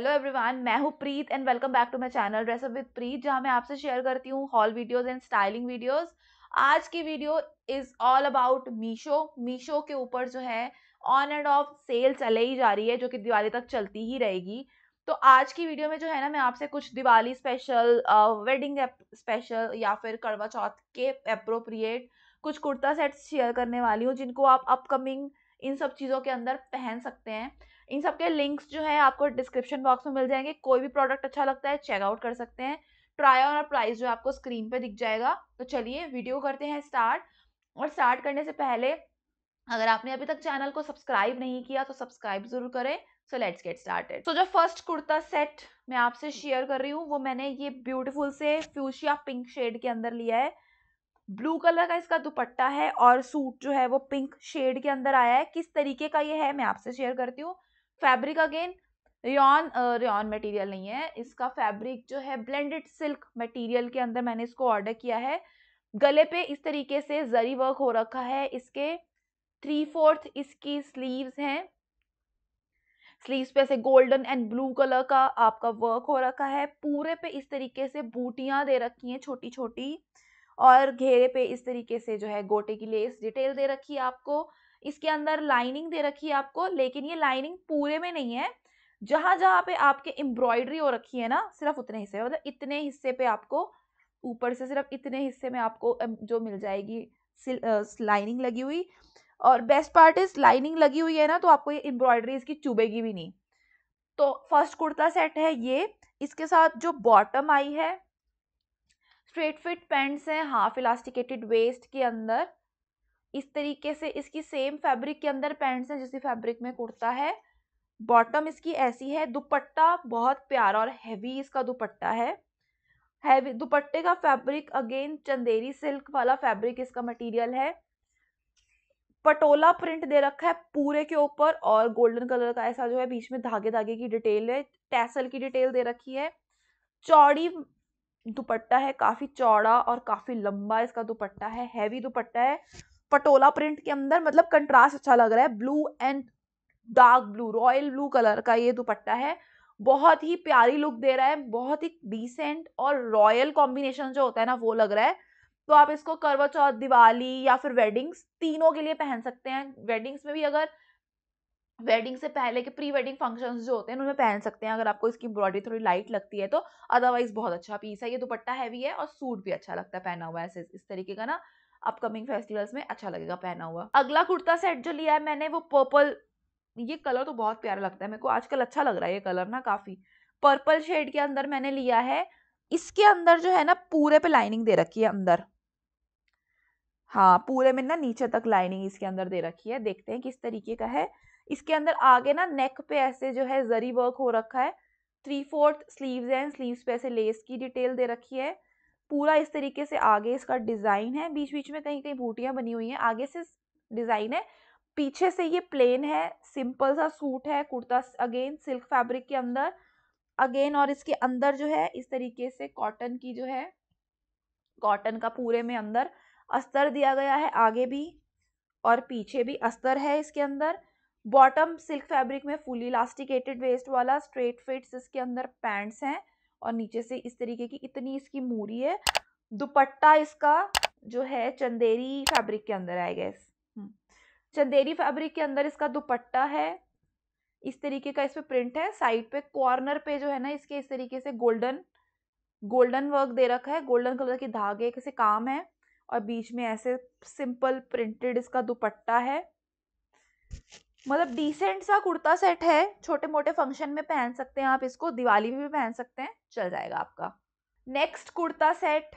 Hello everyone मैं हूँ Preet and welcome back to my channel dress up with Preet जहाँ मैं आपसे शेयर करती हूँ haul videos and styling videos आज की video is all about Meesho Meesho के ऊपर जो है ऑन एंड ऑफ सेल चले ही जा रही है जो कि दिवाली तक चलती ही रहेगी तो आज की वीडियो में जो है ना मैं आपसे कुछ दिवाली स्पेशल वेडिंग स्पेशल या फिर करवा चौथ के अप्रोप्रिएट कुछ कुर्ता सेट्स शेयर करने वाली हूँ जिनको आप अपकमिंग इन सब चीज़ों के अंदर पहन सकते हैं इन सब के लिंक्स जो है आपको डिस्क्रिप्शन बॉक्स में मिल जाएंगे कोई भी प्रोडक्ट अच्छा लगता है चेकआउट कर सकते हैं ट्राई और प्राइस जो आपको स्क्रीन पर दिख जाएगा तो चलिए वीडियो करते हैं स्टार्ट और स्टार्ट करने से पहले अगर आपने अभी तक चैनल को सब्सक्राइब नहीं किया तो सब्सक्राइब जरूर करें so let's get started so जो फर्स्ट कुर्ता सेट मैं आपसे शेयर कर रही हूँ वो मैंने ये ब्यूटीफुल से फ्यूशिया पिंक शेड के अंदर लिया है ब्लू कलर का इसका दुपट्टा है और सूट जो है वो पिंक शेड के अंदर आया है किस तरीके का ये है मैं आपसे शेयर करती हूँ fabric again rayon rayon material नहीं है इसका फैब्रिक जो है ब्लेंडेड सिल्क मटेरियल के अंदर मैंने इसको ऑर्डर किया है गले पे इस तरीके से जरी वर्क हो रखा है इसके थ्री फोर्थ इसकी स्लीव्स हैं स्लीव्स पे ऐसे गोल्डन एंड ब्लू कलर का आपका वर्क हो रखा है पूरे पे इस तरीके से बूटियां दे रखी हैं छोटी छोटी और घेरे पे इस तरीके से जो है गोटे की लेस डिटेल दे रखी है आपको इसके अंदर लाइनिंग दे रखी है आपको लेकिन ये लाइनिंग पूरे में नहीं है जहाँ जहाँ पे आपके एम्ब्रॉयडरी हो रखी है ना सिर्फ उतने हिस्से मतलब इतने हिस्से पे आपको ऊपर से सिर्फ इतने हिस्से में आपको जो मिल जाएगी लाइनिंग लगी हुई और बेस्ट पार्ट इज लाइनिंग लगी हुई है ना तो आपको ये एम्ब्रॉयडरी इसकी चुभेगी भी नहीं तो फर्स्ट कुर्ता सेट है ये इसके साथ जो बॉटम आई है स्ट्रेट फिट पैंट्स हैं हाफ इलास्टिकेटेड वेस्ट के अंदर इस तरीके से इसकी सेम फैब्रिक के अंदर पैंट्स हैं जिसकी फैब्रिक में कुर्ता है बॉटम इसकी ऐसी है दुपट्टा बहुत प्यारा और हैवी इसका दुपट्टा है हैवी दुपट्टे का फैब्रिक अगेन चंदेरी सिल्क वाला फैब्रिक इसका मटेरियल है पटोला प्रिंट दे रखा है पूरे के ऊपर और गोल्डन कलर का ऐसा जो है बीच में धागे धागे की डिटेल है टैसल की डिटेल दे रखी है चौड़ी दुपट्टा है काफ़ी चौड़ा और काफ़ी लंबा इसका दुपट्टा है हैवी दुपट्टा है पटोला प्रिंट के अंदर मतलब कंट्रास्ट अच्छा लग रहा है blue and dark blue royal blue colour का ये दुपट्टा है बहुत ही प्यारी लुक दे रहा है बहुत ही डिसेंट और रॉयल कॉम्बिनेशन जो होता है ना वो लग रहा है तो आप इसको करवा चौथ दिवाली या फिर वेडिंग्स तीनों के लिए पहन सकते हैं वेडिंग्स में भी अगर वेडिंग से पहले के प्री वेडिंग फंक्शंस जो होते हैं उनमें पहन सकते हैं अगर आपको इसकी एम्ब्रॉयडरी थोड़ी लाइट लगती है तो अदरवाइज बहुत अच्छा पीस है ये दुपट्टा हैवी है और सूट भी अच्छा लगता है पहना हुआ है इस तरीके का ना अपकमिंग फेस्टिवल्स में अच्छा लगेगा पहना हुआ अगला कुर्ता सेट जो लिया है मैंने वो पर्पल ये कलर तो बहुत प्यारा लगता है मेरे को आजकल अच्छा लग रहा है ये कलर ना काफ़ी पर्पल शेड के अंदर मैंने लिया है इसके अंदर जो है ना पूरे पे लाइनिंग दे रखी है अंदर हाँ पूरे में ना नीचे तक लाइनिंग इसके अंदर दे रखी है देखते हैं किस तरीके का है इसके अंदर आगे ना नेक पे ऐसे जो है जरी वर्क हो रखा है थ्री फोर्थ स्लीव्स हैं स्लीव्स पे ऐसे लेस की डिटेल दे रखी है पूरा इस तरीके से आगे इसका डिज़ाइन है बीच बीच में कहीं कहीं बूटियाँ बनी हुई हैं आगे से डिज़ाइन है पीछे से ये प्लेन है सिंपल सा सूट है कुर्ता अगेन सिल्क फैब्रिक के अंदर अगेन और इसके अंदर जो है इस तरीके से कॉटन की जो है कॉटन का पूरे में अंदर अस्तर दिया गया है आगे भी और पीछे भी अस्तर है इसके अंदर बॉटम सिल्क फैब्रिक में फुली इलास्टिकेटेड वेस्ट वाला स्ट्रेट फिट्स इसके अंदर पैंट्स हैं और नीचे से इस तरीके की इतनी इसकी मूरी है दुपट्टा इसका जो है चंदेरी फैब्रिक के अंदर आएगा इस हम्म। चंदेरी फैब्रिक के अंदर इसका दुपट्टा है इस तरीके का इस पर प्रिंट है साइड पे कॉर्नर पे जो है ना इसके इस तरीके से गोल्डन गोल्डन वर्क दे रखा है गोल्डन कलर के धागे से काम है और बीच में ऐसे सिंपल प्रिंटेड इसका दुपट्टा है मतलब डिसेंट सा कुर्ता सेट है छोटे मोटे फंक्शन में पहन सकते हैं आप इसको दिवाली में भी पहन सकते हैं चल जाएगा आपका नेक्स्ट कुर्ता सेट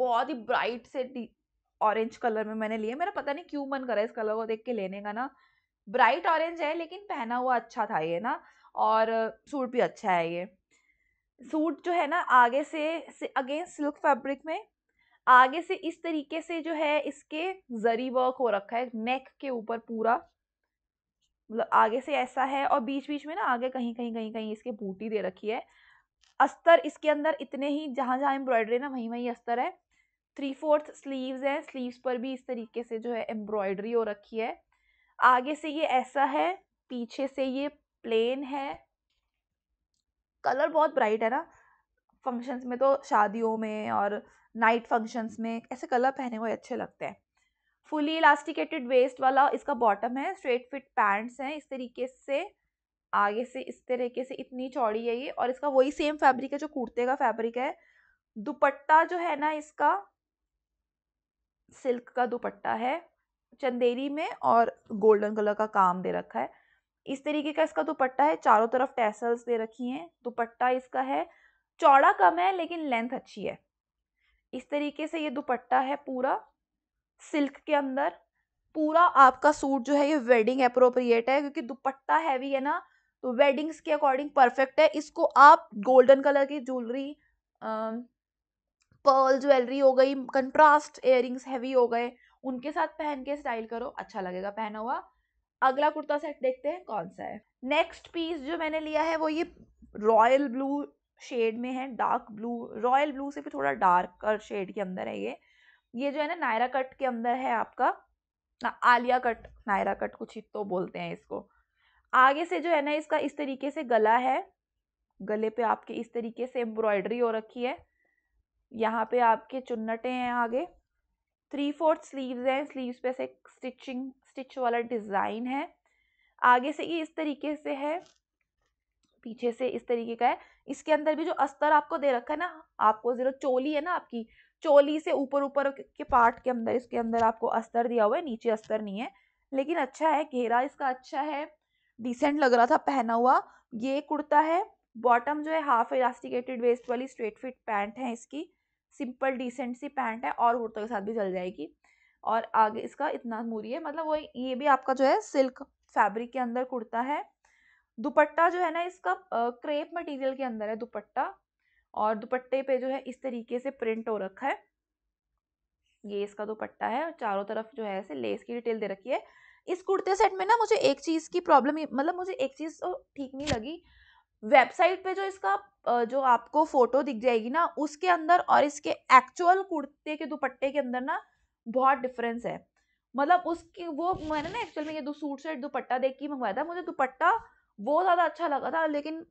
बहुत ही ब्राइट से ऑरेंज कलर में मैंने लिए मेरा पता नहीं क्यों मन करा इस कलर को देख के लेने का ना ब्राइट ऑरेंज है लेकिन पहना हुआ अच्छा था ये ना और सूट भी अच्छा है ये सूट जो है ना आगे से, से अगेन सिल्क फैब्रिक में आगे से इस तरीके से जो है इसके जरी वर्क हो रखा है नेक के ऊपर पूरा मतलब आगे से ऐसा है और बीच बीच में ना आगे कहीं कहीं कहीं कहीं इसके बूटी दे रखी है अस्तर इसके अंदर इतने ही जहाँ जहाँ एम्ब्रॉयडरी ना वहीं वहीं अस्तर है थ्री फोर्थ स्लीव्स है स्लीव्स पर भी इस तरीके से जो है एम्ब्रॉयडरी हो रखी है आगे से ये ऐसा है पीछे से ये प्लेन है कलर बहुत ब्राइट है ना फंक्शंस में तो शादियों में और नाइट फंक्शंस में ऐसे कलर पहने हुए अच्छे लगते हैं फुली इलास्टिकेटेड वेस्ट वाला इसका बॉटम है स्ट्रेट फिट पैंट्स हैं इस तरीके से आगे से इस तरीके से इतनी चौड़ी है ये और इसका वही सेम फैब्रिक है जो कुर्ते का फैब्रिक है दुपट्टा जो है ना इसका सिल्क का दुपट्टा है चंदेरी में और गोल्डन कलर का काम दे रखा है इस तरीके का इसका दुपट्टा है चारों तरफ टैसल्स दे रखी हैं दुपट्टा इसका है चौड़ा कम है लेकिन लेंथ अच्छी है इस तरीके से ये दुपट्टा है पूरा सिल्क के अंदर पूरा आपका सूट जो है ये वेडिंग अप्रोप्रिएट है क्योंकि दुपट्टा हैवी है ना तो वेडिंग्स के अकॉर्डिंग परफेक्ट है इसको आप गोल्डन कलर की ज्वेलरी पर्ल ज्वेलरी हो गई कंट्रास्ट इयरिंग्स हैवी हो गए उनके साथ पहन के स्टाइल करो अच्छा लगेगा पहना हुआ अगला कुर्ता सेट देखते हैं कौन सा है नेक्स्ट पीस जो मैंने लिया है वो ये रॉयल ब्लू शेड में है डार्क ब्लू रॉयल ब्लू से भी थोड़ा डार्क शेड के अंदर है ये ये जो है ना नायरा कट के अंदर है आपका ना आलिया कट नायरा कट कुछ ही तो बोलते हैं इसको आगे से जो है ना इसका इस तरीके से गला है गले पे आपके इस तरीके से एम्ब्रॉयडरी हो रखी है यहाँ पे आपके चुन्नटे हैं आगे थ्री फोर्थ स्लीव्स हैं स्लीव्स पे से स्टिचिंग स्टिच वाला डिज़ाइन है आगे से ये इस तरीके से है पीछे से इस तरीके का है इसके अंदर भी जो अस्तर आपको दे रखा है ना आपको जीरो चोली है ना आपकी चोली से ऊपर ऊपर के पार्ट के अंदर इसके अंदर आपको अस्तर दिया हुआ है नीचे अस्तर नहीं है लेकिन अच्छा है घेरा इसका अच्छा है डिसेंट लग रहा था पहना हुआ ये कुर्ता है बॉटम जो है हाफ इलास्टिकेटेड वेस्ट वाली स्ट्रेट फिट पैंट है इसकी सिंपल डिसेंट सी पैंट है और कुर्ता के साथ भी चल जाएगी और आगे इसका इतना मूरी है मतलब वो ये भी आपका जो है सिल्क फैब्रिक के अंदर कुर्ता है दुपट्टा जो है ना इसका क्रेप मटेरियल के अंदर है दुपट्टा और दुपट्टे पे जो है इस तरीके से प्रिंट हो रखा है ये इसका दुपट्टा है और चारों तरफ जो है ऐसे लेस की डिटेल दे रखी है इस कुर्ते सेट में ना मुझे एक चीज़ की प्रॉब्लम मतलब मुझे एक चीज़ तो ठीक नहीं लगी वेबसाइट पे जो इसका जो आपको फोटो दिख जाएगी ना उसके अंदर और इसके एक्चुअल कुर्ते के दुपट्टे के अंदर ना बहुत डिफरेंस है मतलब उसकी वो मैंने ना एक्चुअल में ये दो सूट सेट दुपट्टा देख के मंगवाया था मुझे दुपट्टा वो ज़्यादा अच्छा लगा था लेकिन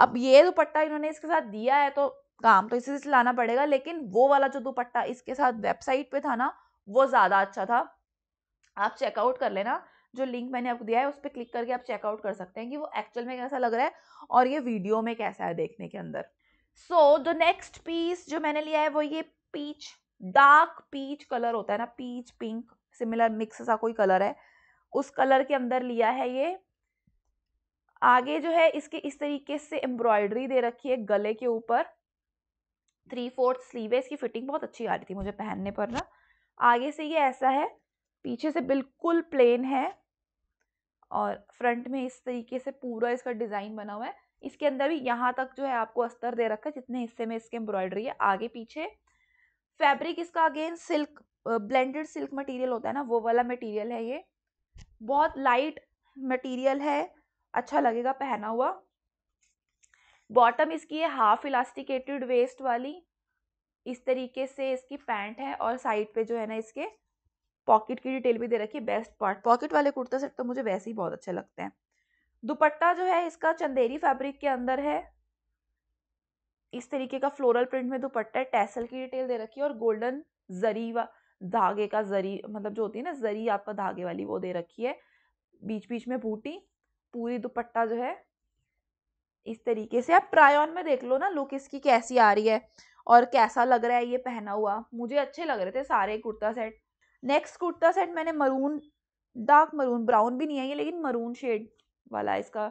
अब ये दुपट्टा इन्होंने इसके साथ दिया है तो काम तो इसी से लाना पड़ेगा लेकिन वो वाला जो दुपट्टा इसके साथ वेबसाइट पे था ना वो ज़्यादा अच्छा था आप चेकआउट कर लेना जो लिंक मैंने आपको दिया है उस पर क्लिक करके आप चेकआउट कर सकते हैं कि वो एक्चुअल में कैसा लग रहा है और ये वीडियो में कैसा है देखने के अंदर सो द नेक्स्ट पीस जो मैंने लिया है वो ये पीच डार्क पीच कलर होता है ना पीच पिंक सिमिलर मिक्स सा कोई कलर है उस कलर के अंदर लिया है ये आगे जो है इसके इस तरीके से एम्ब्रॉयडरी दे रखी है गले के ऊपर थ्री फोर्थ स्लीव है इसकी फिटिंग बहुत अच्छी आ रही थी मुझे पहनने पर ना आगे से ये ऐसा है पीछे से बिल्कुल प्लेन है और फ्रंट में इस तरीके से पूरा इसका डिज़ाइन बना हुआ है इसके अंदर भी यहाँ तक जो है आपको अस्तर दे रखा है जितने हिस्से में इसके एम्ब्रॉयडरी है आगे पीछे फैब्रिक इसका again silk blended silk material होता है ना वो वाला मटेरियल है ये बहुत लाइट मटेरियल है अच्छा लगेगा पहना हुआ बॉटम इसकी है हाफ इलास्टिकेटेड वेस्ट वाली इस तरीके से इसकी पैंट है और साइड पे जो है ना इसके पॉकेट की डिटेल भी दे रखी है बेस्ट पार्ट पॉकेट वाले कुर्ता सेट तो मुझे वैसे ही बहुत अच्छे लगते हैं दुपट्टा जो है इसका चंदेरी फैब्रिक के अंदर है इस तरीके का फ्लोरल प्रिंट में दुपट्टा है टैसल की डिटेल दे रखी है और गोल्डन जरी व धागे का जरी मतलब जो होती है ना जरी आपका धागे वाली वो दे रखी है बीच बीच में बूटी पूरी दुपट्टा जो है इस तरीके से आप प्रायन में देख लो ना लुक इसकी कैसी आ रही है और कैसा लग रहा है ये पहना हुआ मुझे अच्छे लग रहे थे सारे kurta set next kurta set मैंने मरून डार्क मरून ब्राउन भी नहीं है ये लेकिन मरून शेड वाला इसका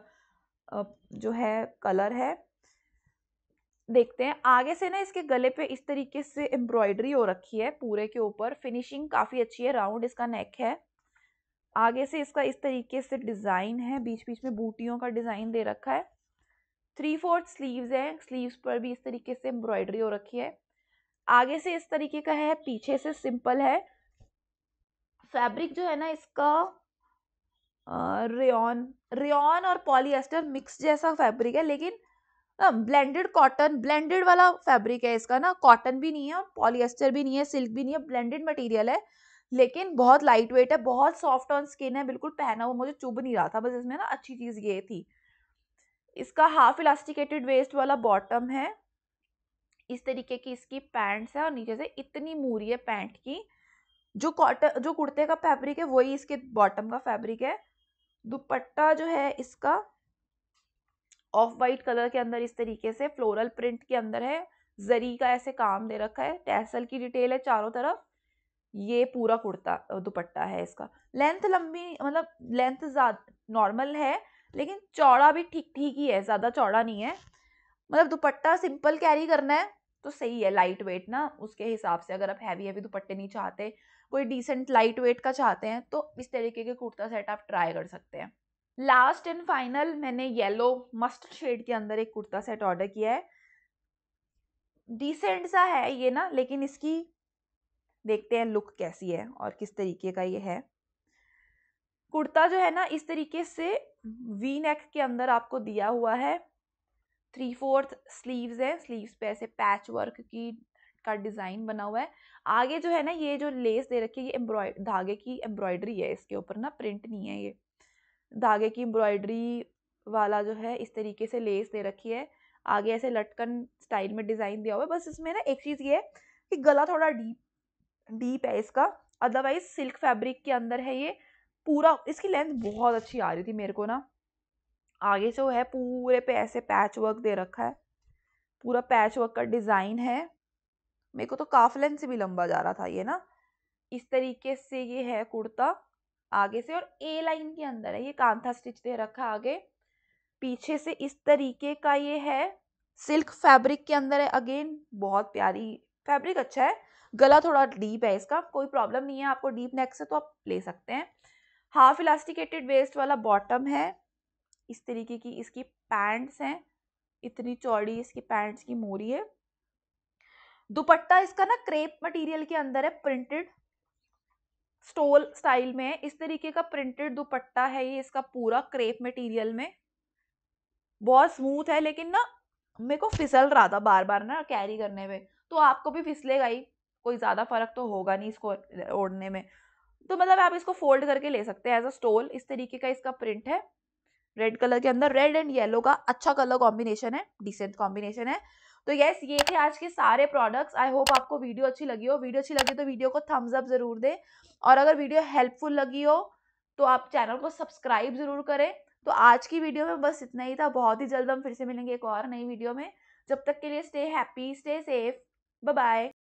जो है कलर है देखते हैं आगे से ना इसके गले पे इस तरीके से एम्ब्रॉयडरी हो रखी है पूरे के ऊपर फिनिशिंग काफ़ी अच्छी है राउंड इसका नेक है आगे से इसका इस तरीके से डिज़ाइन है बीच बीच में बूटियों का डिज़ाइन दे रखा है थ्री फोर्थ स्लीव्स हैं स्लीव्स पर भी इस तरीके से एम्ब्रॉयडरी हो रखी है आगे से इस तरीके का है पीछे से सिंपल है फैब्रिक जो है ना इसका रेन रेन और पॉलीएस्टर मिक्स जैसा फैब्रिक है लेकिन ब्लेंडेड कॉटन ब्लेंडेड वाला फैब्रिक है इसका ना कॉटन भी नहीं है और पॉलीएस्टर भी नहीं है सिल्क भी नहीं है ब्लेंडेड मटेरियल है लेकिन बहुत लाइट वेट है बहुत सॉफ्ट ऑन स्किन है बिल्कुल पहना हुआ मुझे चुभ नहीं रहा था बस इसमें ना अच्छी चीज़ ये थी इसका हाफ इलास्टिकेटेड वेस्ट वाला बॉटम है इस तरीके की इसकी पैंट्स है और नीचे से इतनी मूरी है पैंट की जो कॉटन जो कुर्ते का फैब्रिक है वही इसके बॉटम का फैब्रिक है दुपट्टा जो है इसका ऑफ वाइट कलर के अंदर इस तरीके से फ्लोरल प्रिंट के अंदर है जरी का ऐसे काम दे रखा है टैसल की डिटेल है चारों तरफ ये पूरा कुर्ता दुपट्टा है इसका लेंथ लंबी मतलब लेंथ ज़्यादा नॉर्मल है लेकिन चौड़ा भी ठीक ठीक ही है ज़्यादा चौड़ा नहीं है मतलब दुपट्टा सिंपल कैरी करना है तो सही है लाइट वेट ना उसके हिसाब से अगर आप हैवी हैवी दुपट्टे नहीं चाहते कोई डिसेंट लाइट वेट का चाहते हैं तो इस तरीके के कुर्ता सेट आप ट्राई कर सकते हैं लास्ट एंड फाइनल मैंने येलो मस्टर्ड शेड के अंदर एक कुर्ता सेट ऑर्डर किया है डिसेंट सा है ये ना लेकिन इसकी देखते हैं लुक कैसी है और किस तरीके का ये है कुर्ता जो है ना इस तरीके से वी नेक के अंदर आपको दिया हुआ है थ्री फोर्थ स्लीव्स है स्लीव्स पे ऐसे पैच वर्क की का डिज़ाइन बना हुआ है आगे जो है ना ये जो लेस दे रखी है ये एम्ब्रॉय धागे की एम्ब्रॉयडरी है इसके ऊपर ना प्रिंट नहीं है ये धागे की एम्ब्रॉयडरी वाला जो है इस तरीके से लेस दे रखी है आगे ऐसे लटकन स्टाइल में डिज़ाइन दिया हुआ है बस इसमें ना एक चीज़ ये है कि गला थोड़ा डीप डीप है इसका अदरवाइज सिल्क फैब्रिक के अंदर है ये पूरा इसकी लेंथ बहुत अच्छी आ रही थी मेरे को ना आगे जो है पूरे पे ऐसे पैच वर्क दे रखा है पूरा पैच वर्क का डिज़ाइन है मेरे को तो लेंथ से भी लंबा जा रहा था ये ना इस तरीके से ये है कुर्ता आगे से और ए लाइन के अंदर है ये कांथा स्टिच दे रखा आगे पीछे से इस तरीके का ये है सिल्क फैब्रिक के अंदर है अगेन बहुत प्यारी फैब्रिक अच्छा है गला थोड़ा डीप है इसका कोई प्रॉब्लम नहीं है आपको डीप नेक से तो आप ले सकते हैं हाफ इलास्टिकेटेड वेस्ट वाला बॉटम है इस तरीके की इसकी पैंट्स हैं इतनी चौड़ी इसकी पैंट्स की मोरी है दुपट्टा इसका ना क्रेप मटेरियल के अंदर है प्रिंटेड स्टोल स्टाइल में है इस तरीके का प्रिंटेड दुपट्टा है ये इसका पूरा क्रेप मटेरियल में बहुत स्मूथ है लेकिन ना मेरे को फिसल रहा था बार बार ना कैरी करने में तो आपको भी फिसलेगा ही कोई ज़्यादा फर्क तो होगा नहीं इसको ओढ़ने में तो मतलब आप इसको फोल्ड करके ले सकते हैं एज अ स्टोल इस तरीके का इसका प्रिंट है रेड कलर के अंदर रेड एंड येलो का अच्छा कलर कॉम्बिनेशन है डिसेंट कॉम्बिनेशन है तो येस ये थे आज के सारे प्रोडक्ट्स आई होप आपको वीडियो अच्छी लगी हो वीडियो अच्छी लगी तो वीडियो को थम्स अप ज़रूर दें और अगर वीडियो हेल्पफुल लगी हो तो आप चैनल को सब्सक्राइब ज़रूर करें तो आज की वीडियो में बस इतना ही था बहुत ही जल्द हम फिर से मिलेंगे एक और नई वीडियो में जब तक के लिए stay happy stay safe bye